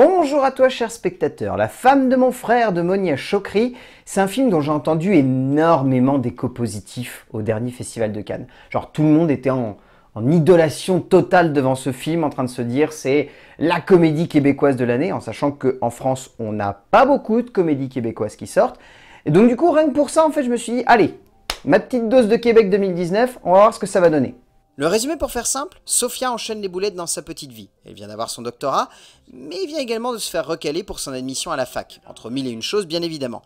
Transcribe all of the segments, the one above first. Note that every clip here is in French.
Bonjour à toi, cher spectateur. La femme de mon frère de Monia Chokri, c'est un film dont j'ai entendu énormément d'échos positifs au dernier festival de Cannes. Genre, tout le monde était en, en idolation totale devant ce film, en train de se dire c'est la comédie québécoise de l'année, en sachant qu'en France, on n'a pas beaucoup de comédies québécoises qui sortent. Et donc, du coup, rien que pour ça, en fait, je me suis dit allez, ma petite dose de Québec 2019, on va voir ce que ça va donner. Le résumé pour faire simple, Sophia enchaîne les boulettes dans sa petite vie. Elle vient d'avoir son doctorat, mais vient également de se faire recaler pour son admission à la fac, entre mille et une choses bien évidemment.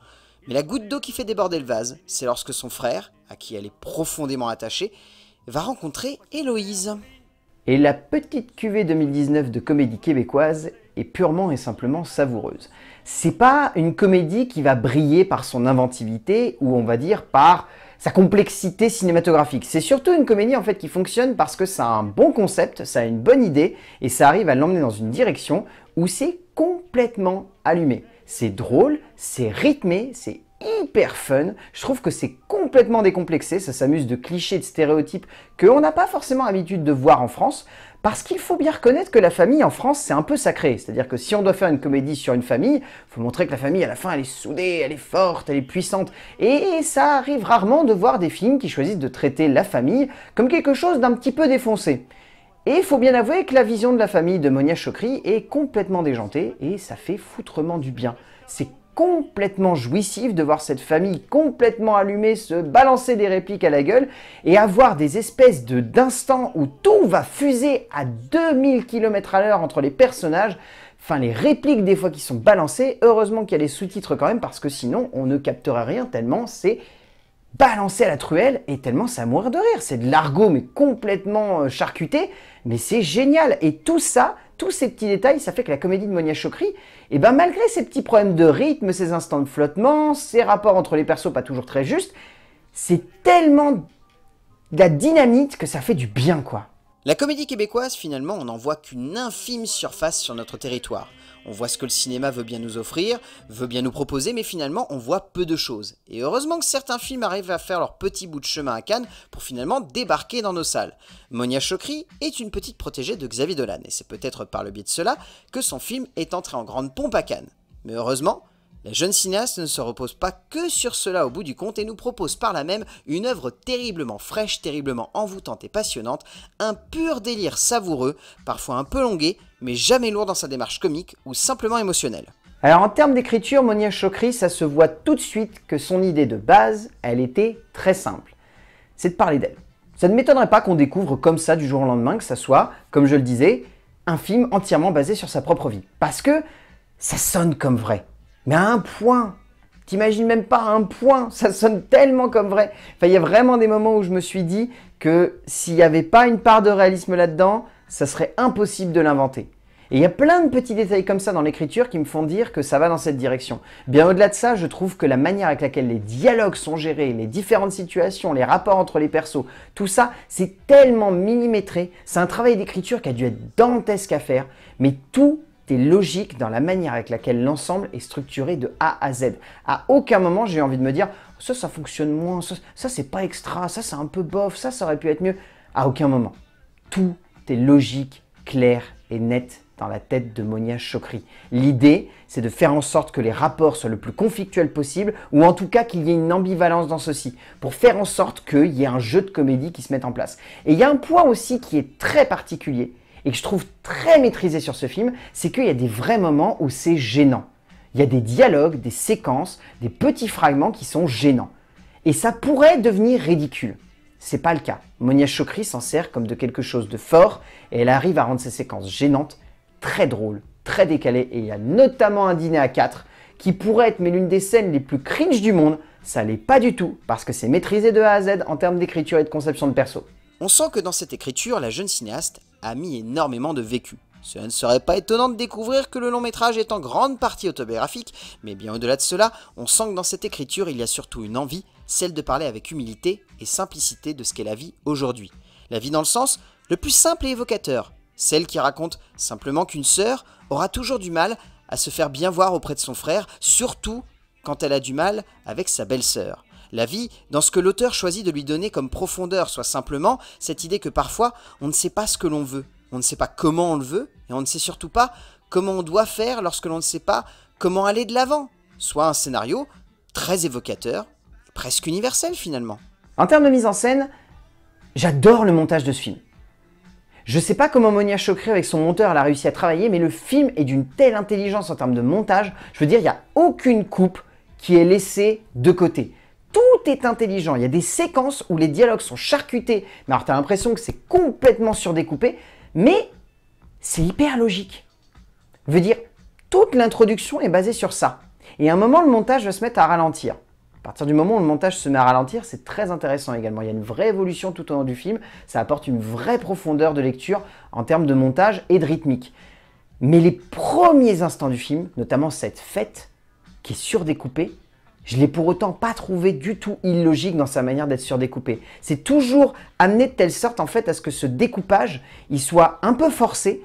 Mais la goutte d'eau qui fait déborder le vase, c'est lorsque son frère, à qui elle est profondément attachée, va rencontrer Héloïse. Et la petite cuvée 2019 de comédie québécoise est purement et simplement savoureuse c'est pas une comédie qui va briller par son inventivité ou on va dire par sa complexité cinématographique. C'est surtout une comédie en fait qui fonctionne parce que ça a un bon concept, ça a une bonne idée et ça arrive à l'emmener dans une direction où c'est complètement allumé. C'est drôle, c'est rythmé, c'est hyper fun. Je trouve que c'est complètement décomplexé, ça s'amuse de clichés, de stéréotypes que qu'on n'a pas forcément l'habitude de voir en France. Parce qu'il faut bien reconnaître que la famille en France, c'est un peu sacré. C'est-à-dire que si on doit faire une comédie sur une famille, il faut montrer que la famille, à la fin, elle est soudée, elle est forte, elle est puissante. Et ça arrive rarement de voir des films qui choisissent de traiter la famille comme quelque chose d'un petit peu défoncé. Et il faut bien avouer que la vision de la famille de Monia Chokri est complètement déjantée et ça fait foutrement du bien. C'est complètement jouissif de voir cette famille complètement allumée se balancer des répliques à la gueule et avoir des espèces de d'instants où tout va fuser à 2000 km à l'heure entre les personnages. Enfin, les répliques des fois qui sont balancées. Heureusement qu'il y a les sous-titres quand même parce que sinon on ne captera rien tellement c'est Balancer à la truelle et tellement ça de rire. C'est de l'argot mais complètement euh, charcuté, mais c'est génial. Et tout ça, tous ces petits détails, ça fait que la comédie de Monia Chokri, eh ben malgré ses petits problèmes de rythme, ses instants de flottement, ses rapports entre les persos pas toujours très justes, c'est tellement de la dynamite que ça fait du bien quoi. La comédie québécoise, finalement, on n'en voit qu'une infime surface sur notre territoire. On voit ce que le cinéma veut bien nous offrir, veut bien nous proposer, mais finalement, on voit peu de choses. Et heureusement que certains films arrivent à faire leur petit bout de chemin à Cannes pour finalement débarquer dans nos salles. Monia Chokri est une petite protégée de Xavier Dolan, et c'est peut-être par le biais de cela que son film est entré en grande pompe à Cannes. Mais heureusement, la jeune cinéaste ne se repose pas que sur cela au bout du compte et nous propose par là même une œuvre terriblement fraîche, terriblement envoûtante et passionnante, un pur délire savoureux, parfois un peu longué, mais jamais lourd dans sa démarche comique ou simplement émotionnelle. Alors en termes d'écriture, Monia Chokri, ça se voit tout de suite que son idée de base, elle était très simple. C'est de parler d'elle. Ça ne m'étonnerait pas qu'on découvre comme ça du jour au lendemain que ça soit, comme je le disais, un film entièrement basé sur sa propre vie. Parce que ça sonne comme vrai. Mais à un point, t'imagines même pas à un point, ça sonne tellement comme vrai. Enfin, il y a vraiment des moments où je me suis dit que s'il n'y avait pas une part de réalisme là-dedans, ça serait impossible de l'inventer. Et il y a plein de petits détails comme ça dans l'écriture qui me font dire que ça va dans cette direction. Bien au-delà de ça, je trouve que la manière avec laquelle les dialogues sont gérés, les différentes situations, les rapports entre les persos, tout ça, c'est tellement millimétré. C'est un travail d'écriture qui a dû être dantesque à faire, mais tout tu logique dans la manière avec laquelle l'ensemble est structuré de A à Z. À aucun moment j'ai envie de me dire ça, ça fonctionne moins, ça, ça c'est pas extra, ça c'est un peu bof, ça ça aurait pu être mieux. À aucun moment. Tout est logique, clair et net dans la tête de Monia Chokri. L'idée, c'est de faire en sorte que les rapports soient le plus conflictuels possible, ou en tout cas qu'il y ait une ambivalence dans ceci, pour faire en sorte qu'il y ait un jeu de comédie qui se mette en place. Et il y a un point aussi qui est très particulier, et que je trouve très maîtrisé sur ce film, c'est qu'il y a des vrais moments où c'est gênant. Il y a des dialogues, des séquences, des petits fragments qui sont gênants. Et ça pourrait devenir ridicule. C'est pas le cas. Monia Chokri s'en sert comme de quelque chose de fort et elle arrive à rendre ses séquences gênantes très drôles, très décalées. Et il y a notamment un dîner à 4 qui pourrait être mais l'une des scènes les plus cringe du monde. Ça l'est pas du tout parce que c'est maîtrisé de A à Z en termes d'écriture et de conception de perso. On sent que dans cette écriture, la jeune cinéaste a mis énormément de vécu. Cela ne serait pas étonnant de découvrir que le long métrage est en grande partie autobiographique, mais bien au-delà de cela, on sent que dans cette écriture il y a surtout une envie, celle de parler avec humilité et simplicité de ce qu'est la vie aujourd'hui. La vie dans le sens le plus simple et évocateur, celle qui raconte simplement qu'une sœur aura toujours du mal à se faire bien voir auprès de son frère, surtout quand elle a du mal avec sa belle-sœur la vie dans ce que l'auteur choisit de lui donner comme profondeur, soit simplement cette idée que parfois on ne sait pas ce que l'on veut, on ne sait pas comment on le veut, et on ne sait surtout pas comment on doit faire lorsque l'on ne sait pas comment aller de l'avant, soit un scénario très évocateur, presque universel finalement. En termes de mise en scène, j'adore le montage de ce film. Je ne sais pas comment Monia Chokri avec son monteur a réussi à travailler, mais le film est d'une telle intelligence en termes de montage. Je veux dire, il n'y a aucune coupe qui est laissée de côté tout est intelligent. Il y a des séquences où les dialogues sont charcutés. Mais alors, as l'impression que c'est complètement surdécoupé, mais c'est hyper logique. Veut dire, toute l'introduction est basée sur ça. Et à un moment, le montage va se mettre à ralentir. À partir du moment où le montage se met à ralentir, c'est très intéressant également. Il y a une vraie évolution tout au long du film. Ça apporte une vraie profondeur de lecture en termes de montage et de rythmique. Mais les premiers instants du film, notamment cette fête qui est surdécoupée, je l'ai pour autant pas trouvé du tout illogique dans sa manière d'être surdécoupé. C'est toujours amené de telle sorte en fait à ce que ce découpage, il soit un peu forcé,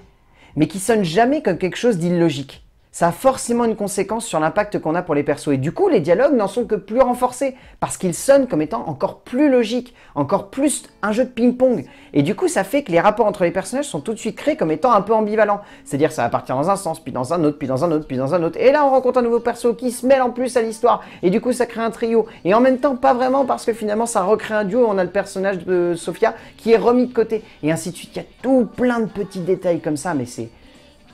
mais qui sonne jamais comme quelque chose d'illogique ça a forcément une conséquence sur l'impact qu'on a pour les persos. Et du coup, les dialogues n'en sont que plus renforcés, parce qu'ils sonnent comme étant encore plus logiques, encore plus un jeu de ping-pong. Et du coup, ça fait que les rapports entre les personnages sont tout de suite créés comme étant un peu ambivalents. C'est-à-dire, ça va partir dans un sens, puis dans un autre, puis dans un autre, puis dans un autre. Et là, on rencontre un nouveau perso qui se mêle en plus à l'histoire. Et du coup, ça crée un trio. Et en même temps, pas vraiment, parce que finalement, ça recrée un duo. On a le personnage de Sofia qui est remis de côté. Et ainsi de suite. Il y a tout plein de petits détails comme ça, mais c'est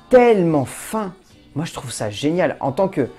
tellement fin moi, je trouve ça génial. En tant que.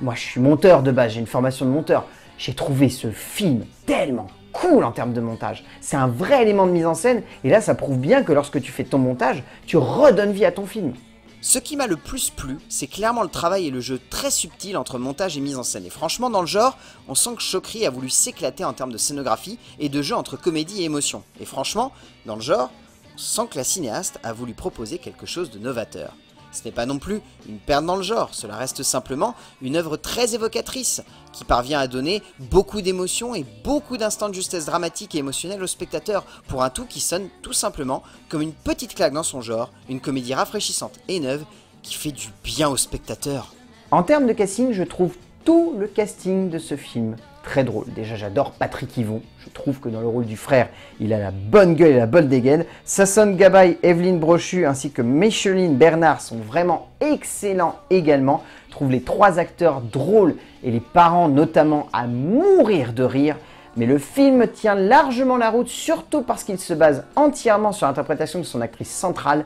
Moi, je suis monteur de base, j'ai une formation de monteur. J'ai trouvé ce film tellement cool en termes de montage. C'est un vrai élément de mise en scène. Et là, ça prouve bien que lorsque tu fais ton montage, tu redonnes vie à ton film. Ce qui m'a le plus plu, c'est clairement le travail et le jeu très subtil entre montage et mise en scène. Et franchement, dans le genre, on sent que Chokri a voulu s'éclater en termes de scénographie et de jeu entre comédie et émotion. Et franchement, dans le genre, on sent que la cinéaste a voulu proposer quelque chose de novateur. Ce n'est pas non plus une perte dans le genre, cela reste simplement une œuvre très évocatrice, qui parvient à donner beaucoup d'émotions et beaucoup d'instants de justesse dramatique et émotionnelle au spectateur, pour un tout qui sonne tout simplement comme une petite claque dans son genre, une comédie rafraîchissante et neuve, qui fait du bien au spectateur. En termes de casting, je trouve tout le casting de ce film très drôle. Déjà, j'adore Patrick Yvon. Je trouve que dans le rôle du frère, il a la bonne gueule et la bonne dégaine. Sasson Gabay, Evelyne Brochu ainsi que Micheline Bernard sont vraiment excellents également. trouve les trois acteurs drôles et les parents notamment à mourir de rire. Mais le film tient largement la route, surtout parce qu'il se base entièrement sur l'interprétation de son actrice centrale.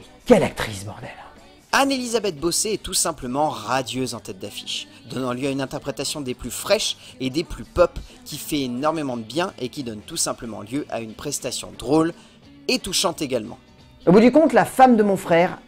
Et quelle actrice, bordel hein. Anne-Elisabeth Bossé est tout simplement radieuse en tête d'affiche, donnant lieu à une interprétation des plus fraîches et des plus pop qui fait énormément de bien et qui donne tout simplement lieu à une prestation drôle et touchante également. Au bout du compte, la femme de mon frère,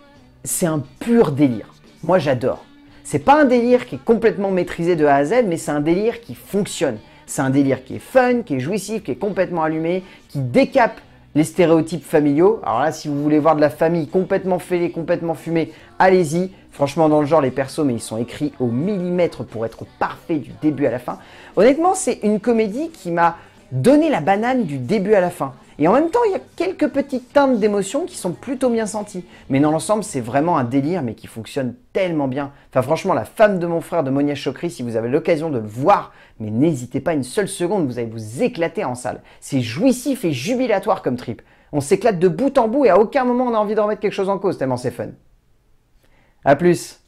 c'est un pur délire. Moi j'adore. C'est pas un délire qui est complètement maîtrisé de A à Z, mais c'est un délire qui fonctionne. C'est un délire qui est fun, qui est jouissif, qui est complètement allumé, qui décape les stéréotypes familiaux. Alors là, si vous voulez voir de la famille complètement fêlée, complètement fumée, allez-y. Franchement, dans le genre, les persos, mais ils sont écrits au millimètre pour être parfaits du début à la fin. Honnêtement, c'est une comédie qui m'a donner la banane du début à la fin. Et en même temps, il y a quelques petites teintes d'émotion qui sont plutôt bien senties. Mais dans l'ensemble, c'est vraiment un délire, mais qui fonctionne tellement bien. Enfin, franchement, la femme de mon frère de Monia Chokri, si vous avez l'occasion de le voir, mais n'hésitez pas une seule seconde, vous allez vous éclater en salle. C'est jouissif et jubilatoire comme trip. On s'éclate de bout en bout et à aucun moment on a envie de remettre quelque chose en cause, tellement c'est fun. A plus